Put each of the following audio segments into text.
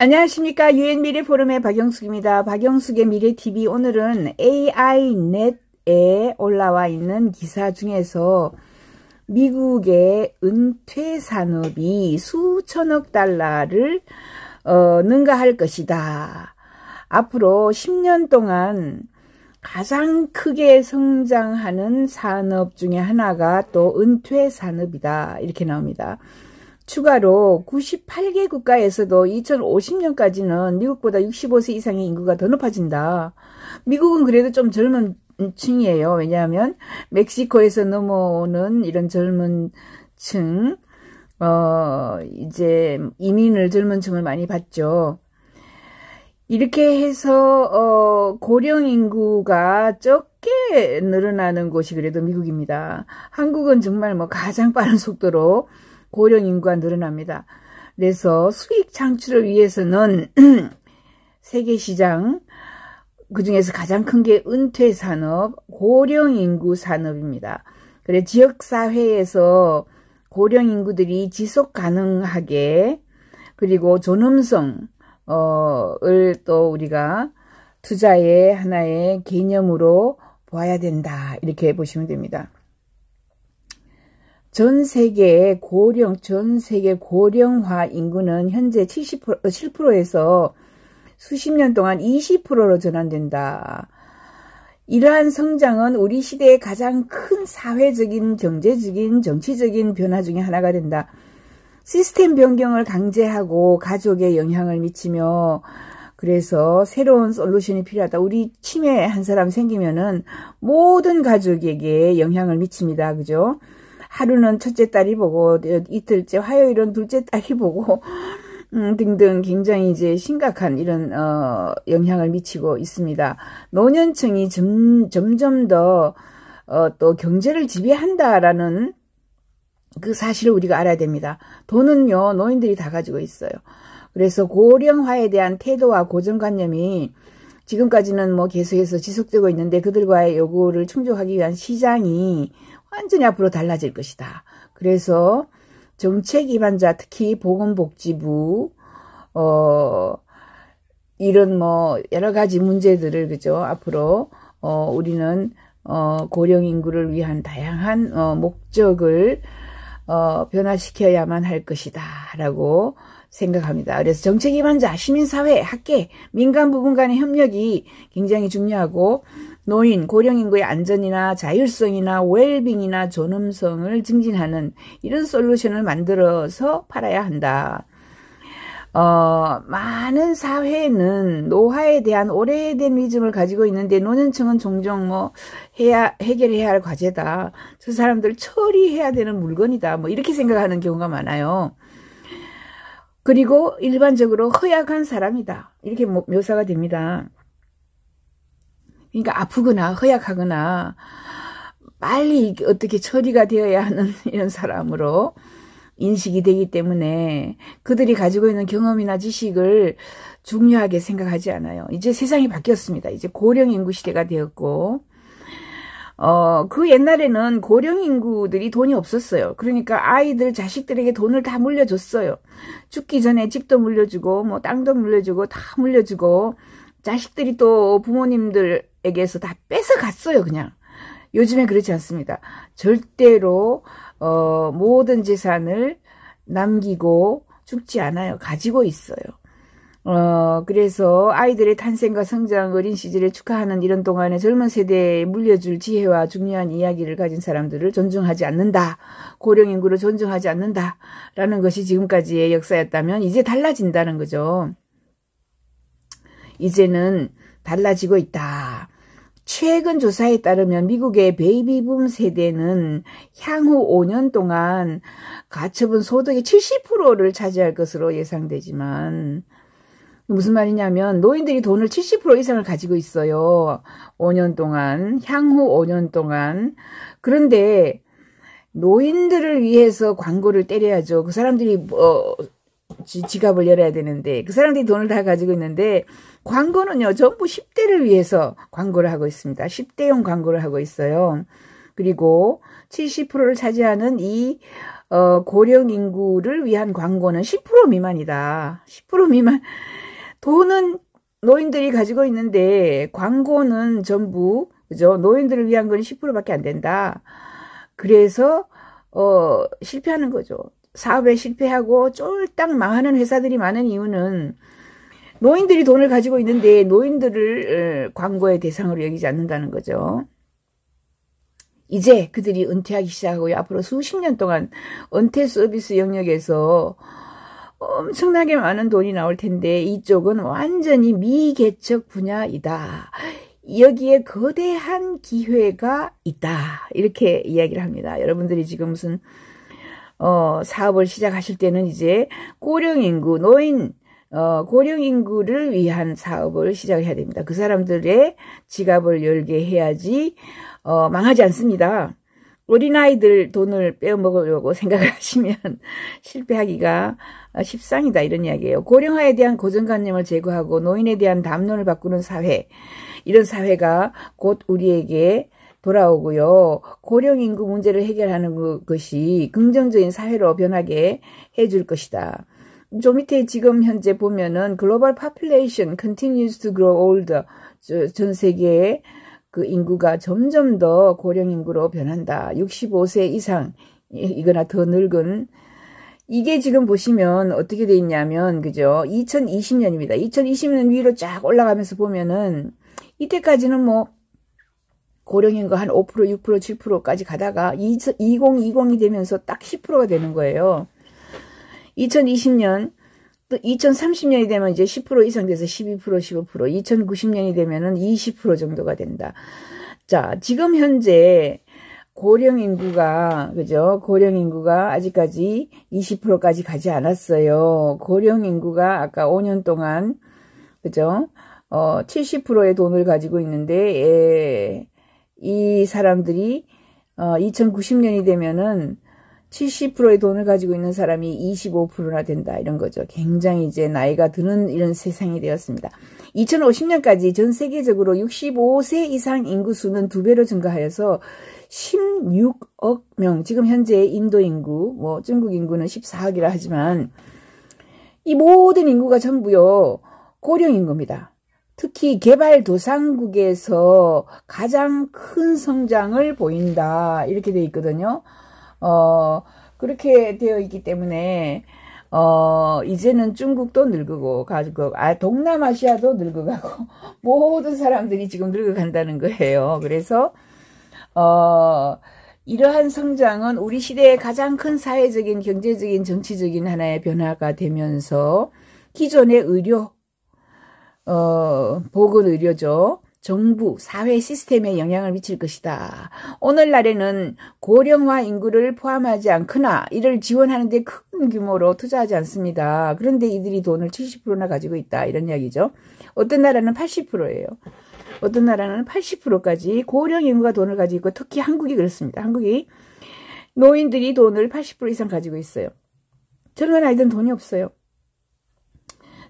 안녕하십니까. 유엔 미래 포럼의 박영숙입니다. 박영숙의 미래 TV 오늘은 AI 넷에 올라와 있는 기사 중에서 미국의 은퇴 산업이 수천억 달러를 어, 능가할 것이다. 앞으로 10년 동안 가장 크게 성장하는 산업 중에 하나가 또 은퇴 산업이다. 이렇게 나옵니다. 추가로 98개 국가에서도 2050년까지는 미국보다 65세 이상의 인구가 더 높아진다. 미국은 그래도 좀 젊은 층이에요. 왜냐하면 멕시코에서 넘어오는 이런 젊은 층, 어, 이제 이민을 젊은 층을 많이 봤죠 이렇게 해서 어, 고령 인구가 적게 늘어나는 곳이 그래도 미국입니다. 한국은 정말 뭐 가장 빠른 속도로 고령 인구가 늘어납니다. 그래서 수익 창출을 위해서는 세계 시장 그 중에서 가장 큰 게 은퇴 산업, 고령 인구 산업입니다. 그래 지역 사회에서 고령 인구들이 지속 가능하게 그리고 존엄성 어을또 우리가 투자의 하나의 개념으로 보아야 된다 이렇게 보시면 됩니다. 전 세계의 고령, 전 세계 고령화 인구는 현재 70%, 7%에서 어, 수십 년 동안 20%로 전환된다. 이러한 성장은 우리 시대의 가장 큰 사회적인, 경제적인, 정치적인 변화 중의 하나가 된다. 시스템 변경을 강제하고 가족에 영향을 미치며 그래서 새로운 솔루션이 필요하다. 우리 치매 한 사람 생기면은 모든 가족에게 영향을 미칩니다. 그죠? 하루는 첫째 딸이 보고 이틀째 화요일은 둘째 딸이 보고 음, 등등 굉장히 이제 심각한 이런 어, 영향을 미치고 있습니다. 노년층이 점, 점점 더또 어, 경제를 지배한다라는 그 사실을 우리가 알아야 됩니다. 돈은요 노인들이 다 가지고 있어요. 그래서 고령화에 대한 태도와 고정관념이 지금까지는 뭐 계속해서 지속되고 있는데 그들과의 요구를 충족하기 위한 시장이 완전히 앞으로 달라질 것이다. 그래서 정책 입안자 특히 보건복지부 어 이런 뭐 여러 가지 문제들을 그죠 앞으로 어 우리는 어 고령 인구를 위한 다양한 어 목적을 어 변화시켜야만 할 것이다라고 생각합니다. 그래서 정책 입안자, 시민사회, 학계, 민간 부분 간의 협력이 굉장히 중요하고 노인, 고령인구의 안전이나 자율성이나 웰빙이나 존엄성을 증진하는 이런 솔루션을 만들어서 팔아야 한다. 어, 많은 사회는 노화에 대한 오래된 위즘을 가지고 있는데 노년층은 종종 뭐 해야 해결해야 할 과제다. 저 사람들 처리해야 되는 물건이다. 뭐 이렇게 생각하는 경우가 많아요. 그리고 일반적으로 허약한 사람이다. 이렇게 묘사가 됩니다. 그러니까 아프거나 허약하거나 빨리 어떻게 처리가 되어야 하는 이런 사람으로 인식이 되기 때문에 그들이 가지고 있는 경험이나 지식을 중요하게 생각하지 않아요. 이제 세상이 바뀌었습니다. 이제 고령 인구 시대가 되었고 어, 그 옛날에는 고령 인구들이 돈이 없었어요. 그러니까 아이들, 자식들에게 돈을 다 물려줬어요. 죽기 전에 집도 물려주고, 뭐, 땅도 물려주고, 다 물려주고, 자식들이 또 부모님들 에게서 다 뺏어갔어요 그냥 요즘에 그렇지 않습니다 절대로 어, 모든 재산을 남기고 죽지 않아요 가지고 있어요 어, 그래서 아이들의 탄생과 성장 어린 시절에 축하하는 이런 동안에 젊은 세대에 물려줄 지혜와 중요한 이야기를 가진 사람들을 존중하지 않는다. 고령 인구를 존중하지 않는다. 라는 것이 지금까지의 역사였다면 이제 달라진다는 거죠. 이제는 달라지고 있다. 최근 조사에 따르면 미국의 베이비붐 세대는 향후 5년 동안 가처분 소득의 70%를 차지할 것으로 예상되지만 무슨 말이냐면 노인들이 돈을 70% 이상을 가지고 있어요. 5년 동안 향후 5년 동안 그런데 노인들을 위해서 광고를 때려야죠. 그 사람들이 뭐 지, 갑을 열어야 되는데 그 사람들이 돈을 다 가지고 있는데 광고는요 전부 10대를 위해서 광고를 하고 있습니다. 10대용 광고를 하고 있어요. 그리고 70%를 차지하는 이 어, 고령 인구를 위한 광고는 10% 미만이다. 10% 미만 돈은 노인들이 가지고 있는데 광고는 전부 그죠 노인들을 위한 건 10%밖에 안 된다. 그래서 어, 실패하는 거죠. 사업에 실패하고 쫄딱 망하는 회사들이 많은 이유는 노인들이 돈을 가지고 있는데 노인들을 어, 광고의 대상으로 여기지 않는다는 거죠. 이제 그들이 은퇴하기 시작하고 앞으로 수십 년 동안 은퇴 서비스 영역에서 엄청나게 많은 돈이 나올 텐데 이쪽은 완전히 미개척 분야이다. 여기에 거대한 기회가 있다. 이렇게 이야기를 합니다. 여러분들이 지금 무슨 어, 사업을 시작하실 때는 이제 고령 인구, 노인, 어, 고령 인구를 위한 사업을 시작해야 됩니다. 그 사람들의 지갑을 열게 해야지 어, 망하지 않습니다. 어린아이들 돈을 빼먹으려고 생각을 하시면 실패하기가 십상이다 이런 이야기예요. 고령화에 대한 고정관념을 제거하고 노인에 대한 담론을 바꾸는 사회 이런 사회가 곧 우리에게 돌아오고요. 고령 인구 문제를 해결하는 그, 것이 긍정적인 사회로 변하게 해줄 것이다. 저 밑에 지금 현재 보면은 글로벌 파퓰레이션 a t i o n continues to grow older. 전 세계의 그 인구가 점점 더 고령 인구로 변한다. 65세 이상 이거나 더 늙은 이게 지금 보시면 어떻게 돼 있냐면 그죠? 2020년입니다. 2020년 위로 쫙 올라가면서 보면은 이때까지는 뭐 고령인가 한 5%, 6%, 7%까지 가다가 2020이 되면서 딱 10%가 되는 거예요. 2020년 또 2030년이 되면 이제 10% 이상 돼서 12%, 15%, 2090년이 되면은 20% 정도가 된다. 자, 지금 현재 고령 인구가 그죠? 고령 인구가 아직까지 20%까지 가지 않았어요. 고령 인구가 아까 5년 동안 그죠? 어, 70%의 돈을 가지고 있는데 예, 이 사람들이 어, 2090년이 되면은 70%의 돈을 가지고 있는 사람이 25%나 된다 이런 거죠. 굉장히 이제 나이가 드는 이런 세상이 되었습니다. 2050년까지 전 세계적으로 65세 이상 인구 수는 두 배로 증가하여서 16억 명. 지금 현재 인도 인구, 뭐 중국 인구는 14억이라 하지만 이 모든 인구가 전부요 고령인 겁니다. 특히 개발도상국에서 가장 큰 성장을 보인다 이렇게 되어 있거든요. 어 그렇게 되어 있기 때문에 어 이제는 중국도 늙고 가지고 아 동남아시아도 늙어가고 모든 사람들이 지금 늙어간다는 거예요. 그래서 어 이러한 성장은 우리 시대의 가장 큰 사회적인 경제적인 정치적인 하나의 변화가 되면서 기존의 의료 어, 보건의료죠. 정부, 사회 시스템에 영향을 미칠 것이다. 오늘날에는 고령화 인구를 포함하지 않거나 이를 지원하는 데 큰 규모로 투자하지 않습니다. 그런데 이들이 돈을 70%나 가지고 있다. 이런 이야기죠. 어떤 나라는 80%예요. 어떤 나라는 80%까지 고령 인구가 돈을 가지고 있고 특히 한국이 그렇습니다. 한국이 노인들이 돈을 80% 이상 가지고 있어요. 젊은 아이들은 돈이 없어요.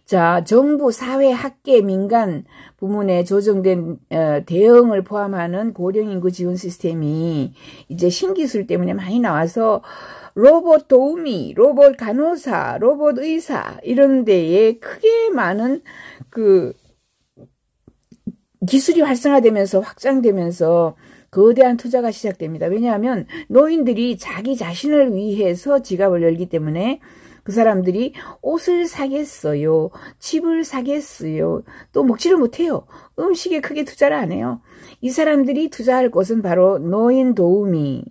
자, 정부, 사회, 학계, 민간 부문에 조정된 어, 대응을 포함하는 고령인구 지원 시스템이 이제 신기술 때문에 많이 나와서 로봇 도우미, 로봇 간호사, 로봇 의사 이런 데에 크게 많은 그 기술이 활성화되면서 확장되면서 거대한 투자가 시작됩니다. 왜냐하면 노인들이 자기 자신을 위해서 지갑을 열기 때문에 그 사람들이 옷을 사겠어요. 집을 사겠어요. 또 먹지를 못해요. 음식에 크게 투자를 안 해요. 이 사람들이 투자할 것은 바로 노인 도우미,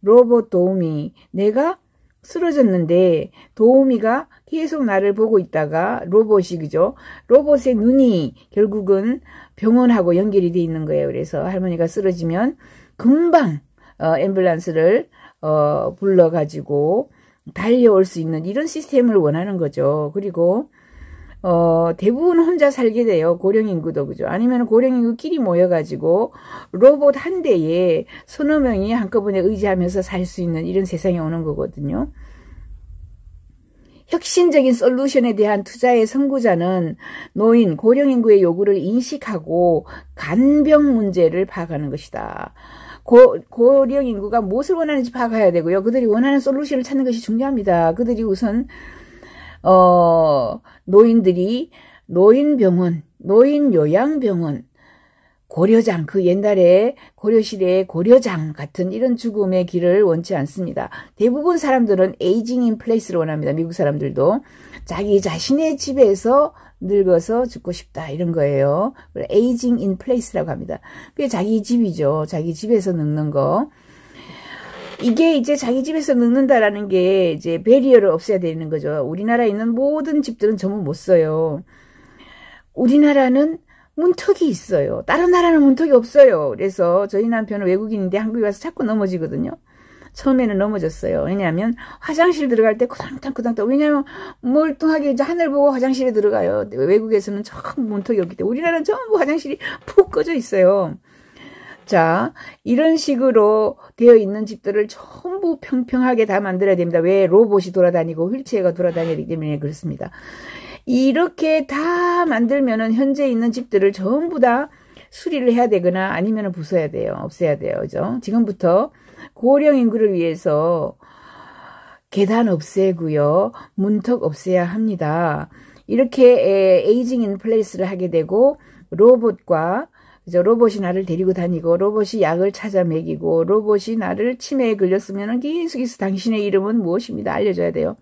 로봇 도우미. 내가 쓰러졌는데 도우미가 계속 나를 보고 있다가 로봇이 그죠? 로봇의 눈이 결국은 병원하고 연결이 돼 있는 거예요. 그래서 할머니가 쓰러지면 금방 어, 앰뷸런스를 어, 불러가지고 달려올 수 있는 이런 시스템을 원하는 거죠. 그리고 어, 대부분 혼자 살게 돼요. 고령 인구도 그죠. 아니면 고령 인구끼리 모여가지고 로봇 한 대에 서너 명이 한꺼번에 의지하면서 살 수 있는 이런 세상이 오는 거거든요. 혁신적인 솔루션에 대한 투자의 선구자는 노인, 고령 인구의 요구를 인식하고 간병 문제를 파악하는 것이다. 고, 고령 인구가 무엇을 원하는지 파악해야 되고요. 그들이 원하는 솔루션을 찾는 것이 중요합니다. 그들이 우선 어, 노인들이 노인병원, 노인요양병원, 고려장, 그 옛날에 고려시대의 고려장 같은 이런 죽음의 길을 원치 않습니다. 대부분 사람들은 에이징 인 플레이스를 원합니다. 미국 사람들도. 자기 자신의 집에서 늙어서 죽고 싶다 이런 거예요. 에이징 인 플레이스라고 합니다. 그게 자기 집이죠. 자기 집에서 늙는 거. 이게 이제 자기 집에서 늙는다라는 게 이제 베리어를 없애야 되는 거죠. 우리나라에 있는 모든 집들은 전부 못 써요. 우리나라는 문턱이 있어요. 다른 나라는 문턱이 없어요. 그래서 저희 남편은 외국인인데 한국에 와서 자꾸 넘어지거든요. 처음에는 넘어졌어요. 왜냐하면 화장실 들어갈 때 쿠당탕쿠당탕 왜냐하면 멀뚱하게 이제 하늘 보고 화장실에 들어가요. 외국에서는 전부 문턱이 없기 때문에 우리나라는 전부 화장실이 푹 꺼져 있어요. 자, 이런 식으로 되어 있는 집들을 전부 평평하게 다 만들어야 됩니다. 왜 로봇이 돌아다니고 휠체어가 돌아다니기 때문에 그렇습니다. 이렇게 다 만들면은 현재 있는 집들을 전부 다 수리를 해야 되거나 아니면 부숴야 돼요. 없애야 돼요. 그죠? 지금부터 고령 인구를 위해서 계단 없애고요. 문턱 없애야 합니다. 이렇게 에이징 인 플레이스를 하게 되고 로봇과 그죠? 로봇이 나를 데리고 다니고 로봇이 약을 찾아 먹이고 로봇이 나를 치매에 걸렸으면 계속해서 당신의 이름은 무엇입니다. 알려줘야 돼요.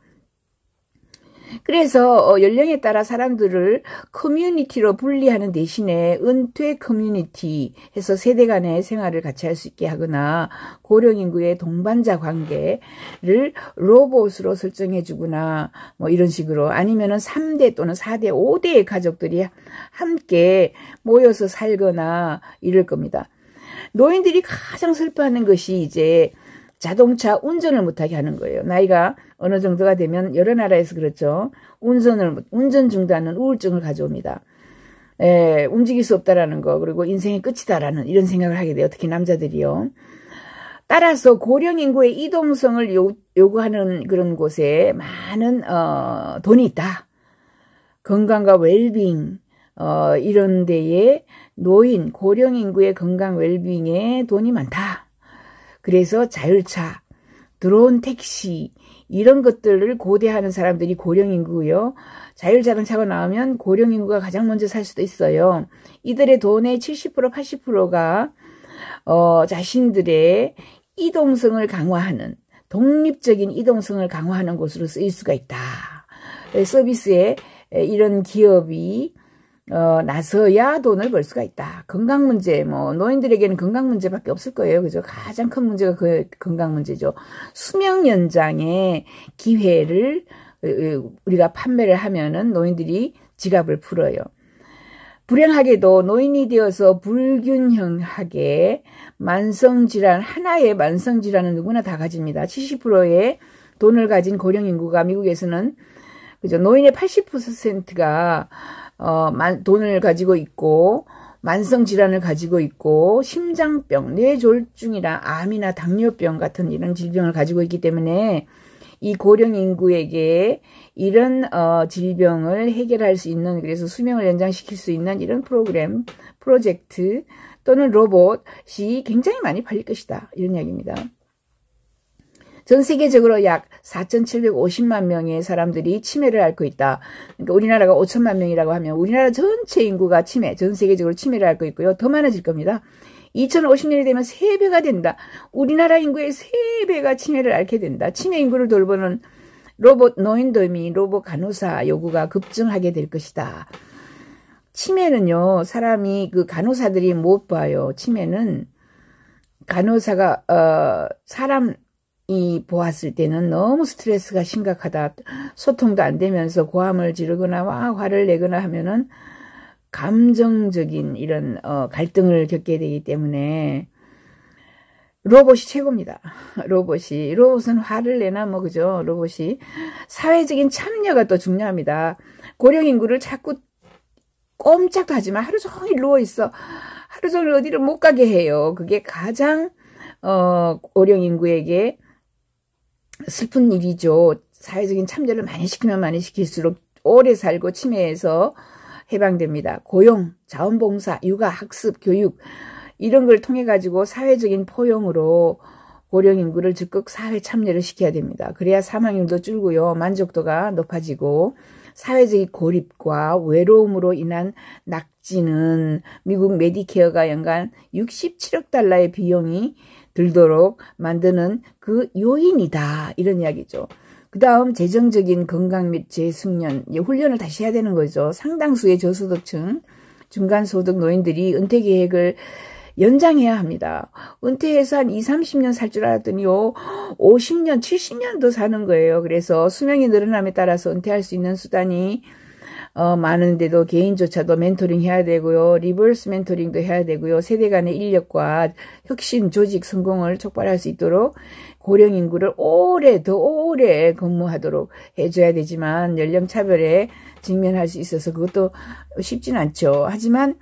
그래서 어, 연령에 따라 사람들을 커뮤니티로 분리하는 대신에 은퇴 커뮤니티 해서 세대 간의 생활을 같이 할 수 있게 하거나 고령 인구의 동반자 관계를 로봇으로 설정해 주거나 뭐 이런 식으로 아니면은 3대 또는 4대, 5대의 가족들이 함께 모여서 살거나 이럴 겁니다. 노인들이 가장 슬퍼하는 것이 이제 자동차 운전을 못하게 하는 거예요. 나이가 어느 정도가 되면 여러 나라에서 그렇죠. 운전을 운전 중단은 우울증을 가져옵니다. 에, 예, 움직일 수 없다라는 거 그리고 인생의 끝이다라는 이런 생각을 하게 돼요. 특히 남자들이요. 따라서 고령 인구의 이동성을 요, 요구하는 그런 곳에 많은 어, 돈이 있다. 건강과 웰빙 어, 이런 데에 노인 고령 인구의 건강 웰빙에 돈이 많다. 그래서 자율차, 드론 택시 이런 것들을 고대하는 사람들이 고령 인구고요. 자율 자동차가 나오면 고령 인구가 가장 먼저 살 수도 있어요. 이들의 돈의 70% 80%가 어, 자신들의 이동성을 강화하는 독립적인 이동성을 강화하는 곳으로 쓰일 수가 있다. 서비스에 이런 기업이 어, 나서야 돈을 벌 수가 있다. 건강 문제, 뭐, 노인들에게는 건강 문제밖에 없을 거예요. 그죠? 가장 큰 문제가 그 건강 문제죠. 수명 연장의 기회를 우리가 판매를 하면은 노인들이 지갑을 풀어요. 불행하게도 노인이 되어서 불균형하게 만성질환, 하나의 만성질환은 누구나 다 가집니다. 70%의 돈을 가진 고령 인구가 미국에서는 그죠? 노인의 80%가 어, 만, 돈을 가지고 있고 만성 질환을 가지고 있고 심장병, 뇌졸중이나 암이나 당뇨병 같은 이런 질병을 가지고 있기 때문에 이 고령 인구에게 이런 어, 질병을 해결할 수 있는 그래서 수명을 연장시킬 수 있는 이런 프로그램, 프로젝트 또는 로봇이 굉장히 많이 팔릴 것이다. 이런 이야기입니다. 전 세계적으로 약 4,750만 명의 사람들이 치매를 앓고 있다. 그러니까 우리나라가 5천만 명이라고 하면 우리나라 전체 인구가 치매, 전 세계적으로 치매를 앓고 있고요. 더 많아질 겁니다. 2050년이 되면 3배가 된다. 우리나라 인구의 3배가 치매를 앓게 된다. 치매 인구를 돌보는 로봇 노인도 미 로봇 간호사 요구가 급증하게 될 것이다. 치매는요, 사람이 그 간호사들이 못 봐요. 치매는 간호사가 어 사람 이 보았을 때는 너무 스트레스가 심각하다. 소통도 안 되면서 고함을 지르거나 와, 화를 내거나 하면은 감정적인 이런 어, 갈등을 겪게 되기 때문에 로봇이 최고입니다. 로봇이 로봇은 화를 내나 뭐 그죠? 로봇이 사회적인 참여가 또 중요합니다. 고령 인구를 자꾸 꼼짝도 하지만 하루 종일 누워 있어 하루 종일 어디를 못 가게 해요. 그게 가장 어, 고령 인구에게 슬픈 일이죠. 사회적인 참여를 많이 시키면 많이 시킬수록 오래 살고 치매에서 해방됩니다. 고용, 자원봉사, 육아, 학습, 교육 이런 걸 통해 가지고 사회적인 포용으로 고령 인구를 적극 사회 참여를 시켜야 됩니다. 그래야 사망률도 줄고요. 만족도가 높아지고 사회적인 고립과 외로움으로 인한 낙지는 미국 메디케어가 연간 67억 달러의 비용이 들도록 만드는 그 요인이다. 이런 이야기죠. 그 다음 재정적인 건강 및 재숙련, 훈련을 다시 해야 되는 거죠. 상당수의 저소득층, 중간소득 노인들이 은퇴 계획을 연장해야 합니다. 은퇴해서 한 20, 30년 살 줄 알았더니요. 50년, 70년도 사는 거예요. 그래서 수명이 늘어남에 따라서 은퇴할 수 있는 수단이 어, 많은데도 개인조차도 멘토링 해야 되고요. 리버스 멘토링도 해야 되고요. 세대 간의 인력과 혁신 조직 성공을 촉발할 수 있도록 고령 인구를 오래 더 오래 근무하도록 해줘야 되지만 연령 차별에 직면할 수 있어서 그것도 쉽진 않죠. 하지만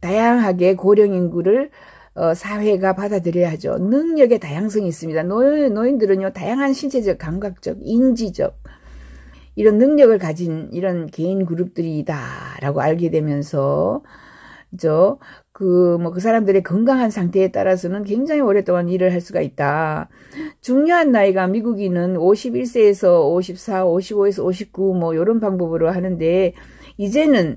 다양하게 고령 인구를 어, 사회가 받아들여야 하죠. 능력의 다양성이 있습니다. 노인, 노인들은요, 다양한 신체적, 감각적, 인지적, 이런 능력을 가진 이런 개인 그룹들이다라고 알게 되면서 그죠? 그, 뭐, 그 사람들의 건강한 상태에 따라서는 굉장히 오랫동안 일을 할 수가 있다. 중요한 나이가 미국인은 51세에서 54, 55에서 59, 뭐, 요런 방법으로 하는데, 이제는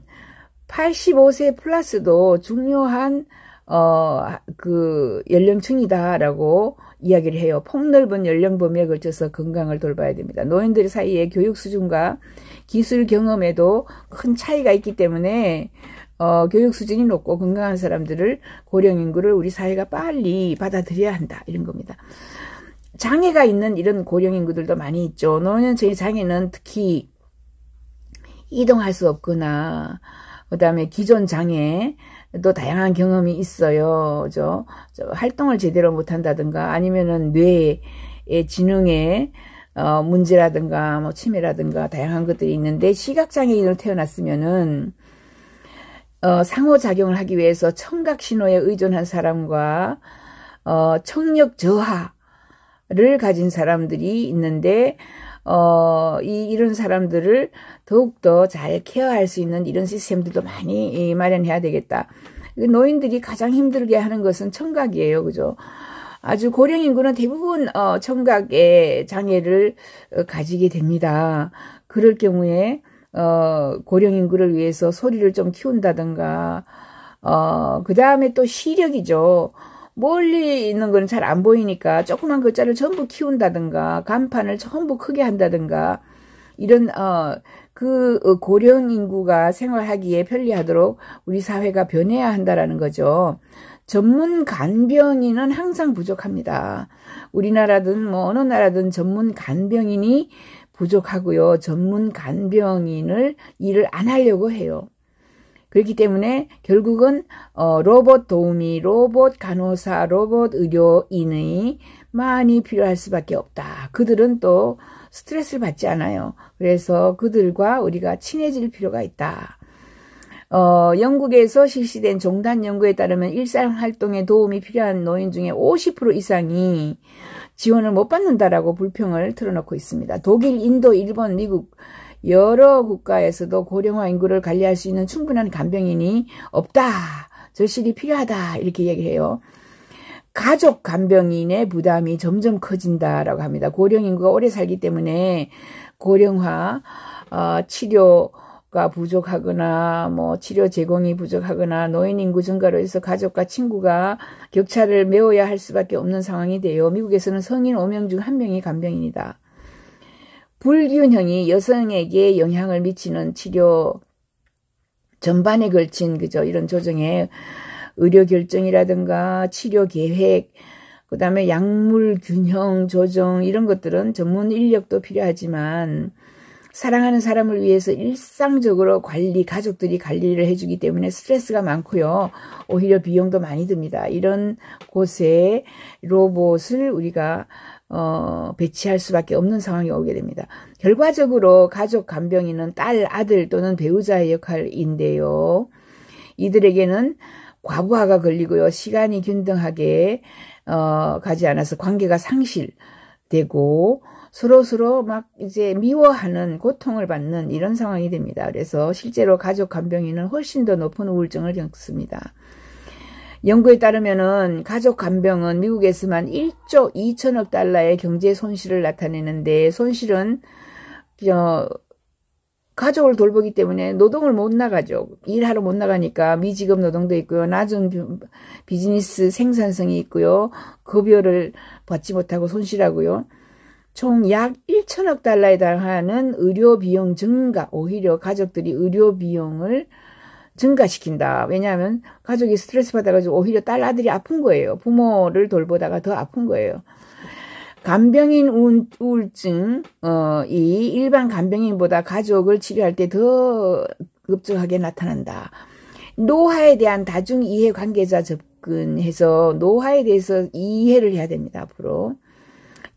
85세 플러스도 중요한, 어, 그, 연령층이다라고 이야기를 해요. 폭넓은 연령 범위에 걸쳐서 건강을 돌봐야 됩니다. 노인들 사이에 교육 수준과 기술 경험에도 큰 차이가 있기 때문에 어, 교육 수준이 높고 건강한 사람들을 고령 인구를 우리 사회가 빨리 받아들여야 한다 이런 겁니다. 장애가 있는 이런 고령 인구들도 많이 있죠. 노년층의 장애는 특히 이동할 수 없거나 그다음에 기존 장애 또 다양한 경험이 있어요. 저, 죠 활동을 제대로 못한다든가 아니면은 뇌의 지능에 어, 문제라든가 뭐 치매라든가 다양한 것들이 있는데 시각장애인으로 태어났으면은 어, 상호작용을 하기 위해서 청각신호에 의존한 사람과 어, 청력 저하를 가진 사람들이 있는데 어, 이, 이런 사람들을 더욱더 잘 케어할 수 있는 이런 시스템들도 많이 마련해야 되겠다. 노인들이 가장 힘들게 하는 것은 청각이에요. 그죠? 아주 고령 인구는 대부분 어, 청각의 장애를 어, 가지게 됩니다. 그럴 경우에 어, 고령 인구를 위해서 소리를 좀 키운다든가 어, 그다음에 또 시력이죠. 멀리 있는 건 잘 안 보이니까 조그만 글자를 전부 키운다든가 간판을 전부 크게 한다든가 이런 어그 어, 고령 인구가 생활하기에 편리하도록 우리 사회가 변해야 한다라는 거죠. 전문 간병인은 항상 부족합니다. 우리나라든 뭐 어느 나라든 전문 간병인이 부족하고요. 전문 간병인을 일을 안 하려고 해요. 그렇기 때문에 결국은 어, 로봇 도우미, 로봇 간호사, 로봇 의료인의 많이 필요할 수밖에 없다. 그들은 또 스트레스를 받지 않아요. 그래서 그들과 우리가 친해질 필요가 있다. 어, 영국에서 실시된 종단 연구에 따르면 일상 활동에 도움이 필요한 노인 중에 50% 이상이 지원을 못 받는다라고 불평을 틀어놓고 있습니다. 독일, 인도, 일본, 미국 여러 국가에서도 고령화 인구를 관리할 수 있는 충분한 간병인이 없다. 절실히 필요하다 이렇게 얘기해요. 가족 간병인의 부담이 점점 커진다라고 합니다. 고령 인구가 오래 살기 때문에 고령화 어, 치료가 부족하거나 뭐 치료 제공이 부족하거나 노인 인구 증가로 해서 가족과 친구가 격차를 메워야 할 수밖에 없는 상황이 돼요. 미국에서는 성인 5명 중 1명이 간병인이다. 불균형이 여성에게 영향을 미치는 치료 전반에 걸친 그죠 이런 조정에 의료 결정이라든가 치료 계획, 그 다음에 약물 균형 조정 이런 것들은 전문 인력도 필요하지만 사랑하는 사람을 위해서 일상적으로 관리, 가족들이 관리를 해주기 때문에 스트레스가 많고요. 오히려 비용도 많이 듭니다. 이런 곳에 로봇을 우리가 어, 배치할 수밖에 없는 상황이 오게 됩니다. 결과적으로 가족 간병인은 딸, 아들 또는 배우자의 역할인데요. 이들에게는 과부하가 걸리고요. 시간이 균등하게 어, 가지 않아서 관계가 상실되고 서로 서로 막 이제 미워하는 고통을 받는 이런 상황이 됩니다. 그래서 실제로 가족 간병인은 훨씬 더 높은 우울증을 겪습니다. 연구에 따르면은 가족 간병은 미국에서만 1조 2천억 달러의 경제 손실을 나타내는데 손실은 어, 가족을 돌보기 때문에 노동을 못 나가죠. 일하러 못 나가니까 미지급 노동도 있고요. 낮은 비즈니스 생산성이 있고요. 급여를 받지 못하고 손실하고요. 총 약 1천억 달러에 달하는 의료 비용 증가, 오히려 가족들이 의료 비용을 증가시킨다. 왜냐하면 가족이 스트레스 받아가지고 오히려 딸 아들이 아픈 거예요. 부모를 돌보다가 더 아픈 거예요. 간병인 우울증 어, 이 일반 간병인보다 가족을 치료할 때 더 급증하게 나타난다. 노화에 대한 다중 이해 관계자 접근해서 노화에 대해서 이해를 해야 됩니다. 앞으로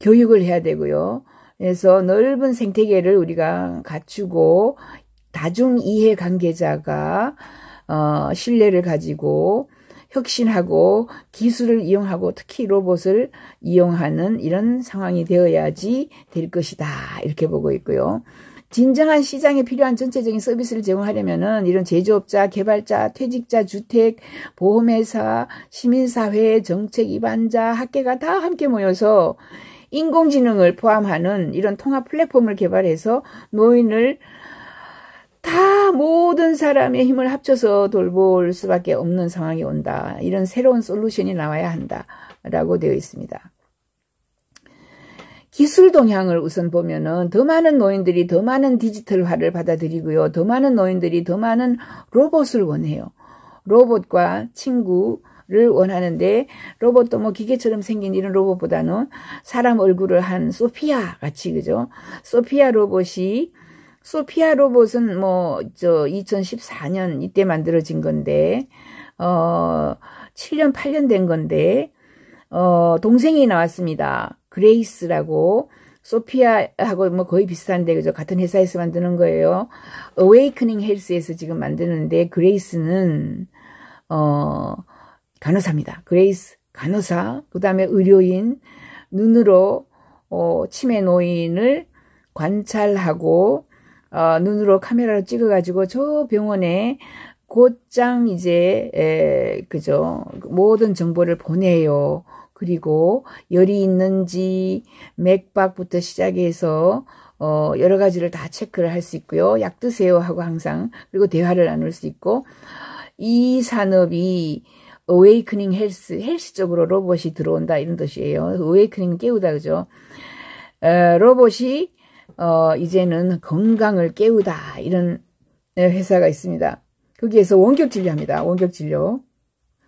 교육을 해야 되고요. 그래서 넓은 생태계를 우리가 갖추고 다중 이해 관계자가 어, 신뢰를 가지고 혁신하고 기술을 이용하고 특히 로봇을 이용하는 이런 상황이 되어야지 될 것이다. 이렇게 보고 있고요. 진정한 시장에 필요한 전체적인 서비스를 제공하려면은 이런 제조업자, 개발자, 퇴직자, 주택, 보험회사, 시민사회, 정책 입안자, 학계가 다 함께 모여서 인공지능을 포함하는 이런 통합 플랫폼을 개발해서 노인을 다 모든 사람의 힘을 합쳐서 돌볼 수밖에 없는 상황이 온다. 이런 새로운 솔루션이 나와야 한다. 라고 되어 있습니다. 기술 동향을 우선 보면은 더 많은 노인들이 더 많은 디지털화를 받아들이고요. 더 많은 노인들이 더 많은 로봇을 원해요. 로봇과 친구를 원하는데 로봇도 뭐 기계처럼 생긴 이런 로봇보다는 사람 얼굴을 한 소피아 같이 그죠? 소피아 로봇이 소피아 로봇은 뭐 저 2014년 이때 만들어진 건데 어 7년 8년 된 건데 어 동생이 나왔습니다. 그레이스라고 소피아하고 뭐 거의 비슷한데 그죠 같은 회사에서 만드는 거예요. 어웨이크닝 헬스에서 지금 만드는데 그레이스는 어 간호사입니다. 그레이스 간호사 그다음에 의료인 눈으로 어 치매 노인을 관찰하고 어, 눈으로 카메라로 찍어가지고 저 병원에 곧장 이제 에, 그죠 모든 정보를 보내요. 그리고 열이 있는지 맥박부터 시작해서 어, 여러 가지를 다 체크를 할 수 있고요. 약 드세요 하고 항상 그리고 대화를 나눌 수 있고 이 산업이 어웨이크닝 헬스 헬스 적으로 로봇이 들어온다 이런 뜻이에요. 어웨이크닝 깨우다 그죠? 어, 로봇이 어, 이제는 건강을 깨우다 이런 네, 회사가 있습니다. 거기에서 원격 진료합니다. 원격 진료.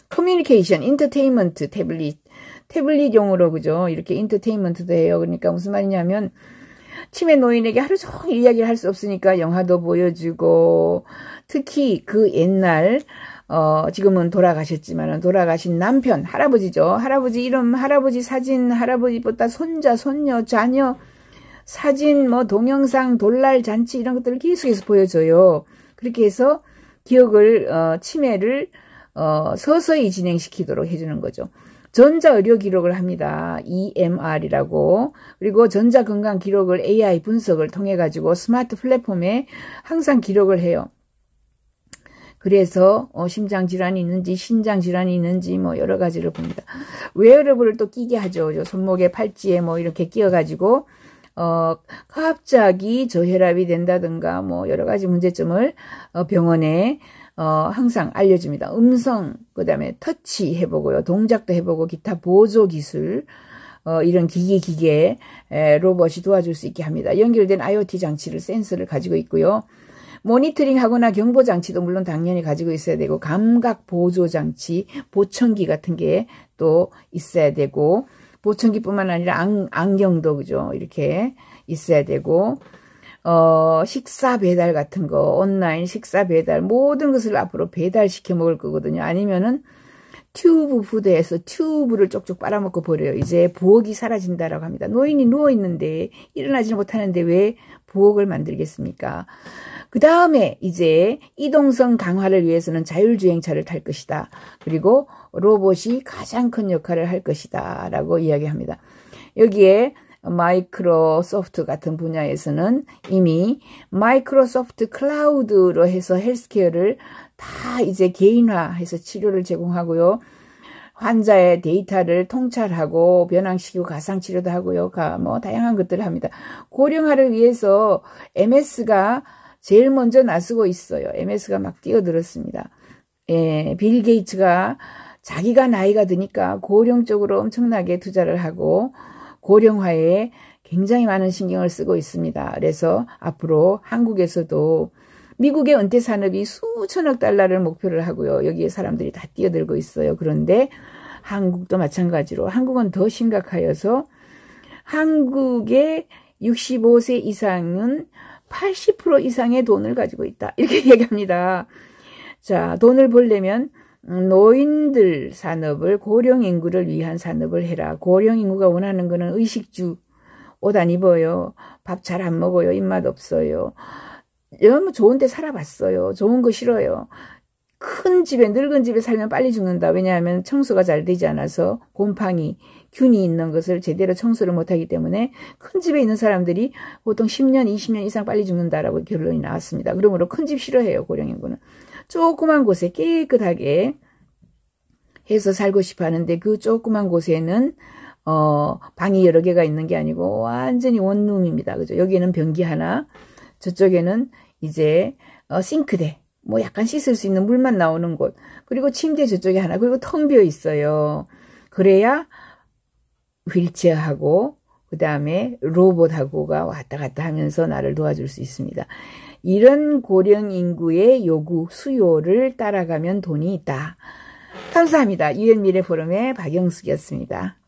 커뮤니케이션, 인터테인먼트, 태블릿. 태블릿용으로 그죠? 이렇게 인터테인먼트도 해요. 그러니까 무슨 말이냐면 치매 노인에게 하루 종일 이야기를 할 수 없으니까 영화도 보여주고 특히 그 옛날 어 지금은 돌아가셨지만 돌아가신 남편 할아버지죠 할아버지 이름 할아버지 사진 할아버지보다 뭐 손자 손녀 자녀 사진, 뭐 동영상, 돌날 잔치 이런 것들을 계속해서 보여줘요. 그렇게 해서 기억을 어, 치매를 어, 서서히 진행시키도록 해주는 거죠. 전자의료 기록을 합니다. EMR이라고. 그리고 전자건강 기록을 AI 분석을 통해 가지고 스마트 플랫폼에 항상 기록을 해요. 그래서 어, 심장 질환이 있는지 신장 질환이 있는지 뭐 여러 가지를 봅니다. 웨어러블을 또 끼게 하죠. 손목에 팔찌에 뭐 이렇게 끼어 가지고 어, 갑자기 저혈압이 된다든가 뭐 여러 가지 문제점을 어, 병원에 어, 항상 알려줍니다. 음성, 그 다음에 터치 해보고요. 동작도 해보고 기타 보조 기술, 어, 이런 기계 기계 에, 로봇이 도와줄 수 있게 합니다. 연결된 IoT 장치를 센서를 가지고 있고요. 모니터링하거나 경보 장치도 물론 당연히 가지고 있어야 되고 감각 보조 장치, 보청기 같은 게 또 있어야 되고 보청기뿐만 아니라 안, 안경도 그죠 이렇게 있어야 되고 어, 식사 배달 같은 거, 온라인 식사 배달, 모든 것을 앞으로 배달시켜 먹을 거거든요. 아니면은 튜브 부대에서 튜브를 쪽쪽 빨아먹고 버려요. 이제 부엌이 사라진다라고 합니다. 노인이 누워있는데, 일어나지 못하는데 왜 부엌을 만들겠습니까? 그 다음에 이제 이동성 강화를 위해서는 자율주행차를 탈 것이다. 그리고 로봇이 가장 큰 역할을 할 것이다. 라고 이야기합니다. 여기에 마이크로소프트 같은 분야에서는 이미 마이크로소프트 클라우드로 해서 헬스케어를 다 이제 개인화해서 치료를 제공하고요. 환자의 데이터를 통찰하고 변환시키고 가상치료도 하고요. 뭐 다양한 것들을 합니다. 고령화를 위해서 MS가 제일 먼저 나서고 있어요. MS가 막 뛰어들었습니다. 예, 빌 게이츠가 자기가 나이가 드니까 고령 쪽으로 엄청나게 투자를 하고 고령화에 굉장히 많은 신경을 쓰고 있습니다. 그래서 앞으로 한국에서도 미국의 은퇴 산업이 수천억 달러를 목표를 하고요. 여기에 사람들이 다 뛰어들고 있어요. 그런데 한국도 마찬가지로 한국은 더 심각하여서 한국의 65세 이상은 80% 이상의 돈을 가지고 있다. 이렇게 얘기합니다. 자, 돈을 벌려면 노인들 산업을 고령 인구를 위한 산업을 해라. 고령 인구가 원하는 거는 의식주, 옷 안 입어요. 밥 잘 안 먹어요. 입맛 없어요. 너무 좋은데 살아봤어요. 좋은 거 싫어요. 큰 집에 늙은 집에 살면 빨리 죽는다. 왜냐하면 청소가 잘 되지 않아서 곰팡이, 균이 있는 것을 제대로 청소를 못하기 때문에 큰 집에 있는 사람들이 보통 10년, 20년 이상 빨리 죽는다라고 결론이 나왔습니다. 그러므로 큰 집 싫어해요. 고령 인구는. 조그만 곳에 깨끗하게 해서 살고 싶어 하는데 그 조그만 곳에는 어, 방이 여러 개가 있는 게 아니고 완전히 원룸입니다. 그죠? 여기에는 변기 하나, 저쪽에는 이제 어, 싱크대 뭐 약간 씻을 수 있는 물만 나오는 곳 그리고 침대 저쪽에 하나 그리고 텅 비어 있어요. 그래야 휠체어하고 그 다음에 로봇하고가 왔다 갔다 하면서 나를 도와줄 수 있습니다. 이런 고령 인구의 요구, 수요를 따라가면 돈이 있다. 감사합니다. 유엔 미래 포럼의 박영숙이었습니다.